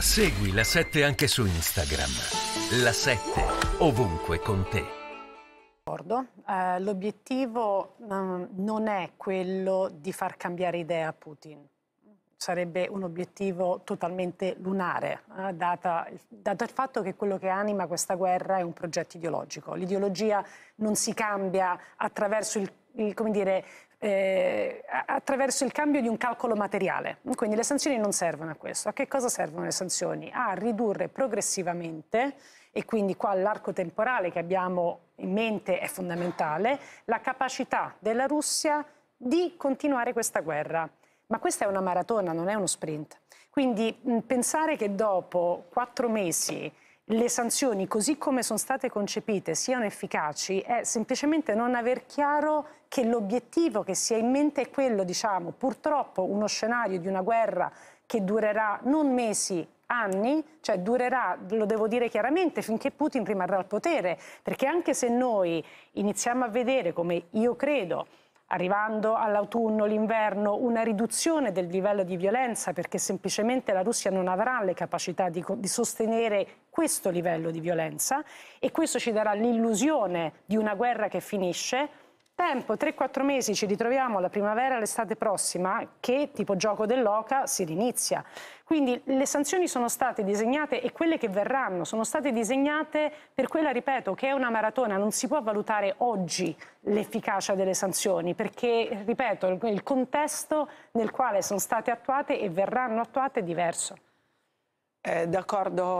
Segui la 7 anche su Instagram. La 7 ovunque con te. Eh, l'obiettivo um, non è quello di far cambiare idea a Putin. Sarebbe un obiettivo totalmente lunare, eh, data, dato il fatto che quello che anima questa guerra è un progetto ideologico. L'ideologia non si cambia attraverso il come dire, eh, attraverso il cambio di un calcolo materiale. Quindi le sanzioni non servono a questo. A che cosa servono le sanzioni? A ridurre progressivamente, e quindi qua l'arco temporale che abbiamo in mente è fondamentale, la capacità della Russia di continuare questa guerra. Ma questa è una maratona, non è uno sprint. Quindi mh, pensare che dopo quattro mesi le sanzioni, così come sono state concepite, siano efficaci è semplicemente non aver chiaro che l'obiettivo che si ha in mente è quello, diciamo, purtroppo uno scenario di una guerra che durerà non mesi, anni, cioè durerà, lo devo dire chiaramente, finché Putin rimarrà al potere, perché anche se noi iniziamo a vedere, come io credo, arrivando all'autunno, l'inverno, una riduzione del livello di violenza perché semplicemente la Russia non avrà le capacità di, di sostenere questo livello di violenza e questo ci darà l'illusione di una guerra che finisce tempo, 3-4 mesi, ci ritroviamo la primavera, l'estate prossima, che tipo gioco dell'oca si rinizia. Quindi le sanzioni sono state disegnate e quelle che verranno sono state disegnate per quella, ripeto, che è una maratona, non si può valutare oggi l'efficacia delle sanzioni perché, ripeto, il contesto nel quale sono state attuate e verranno attuate è diverso. Eh, D'accordo.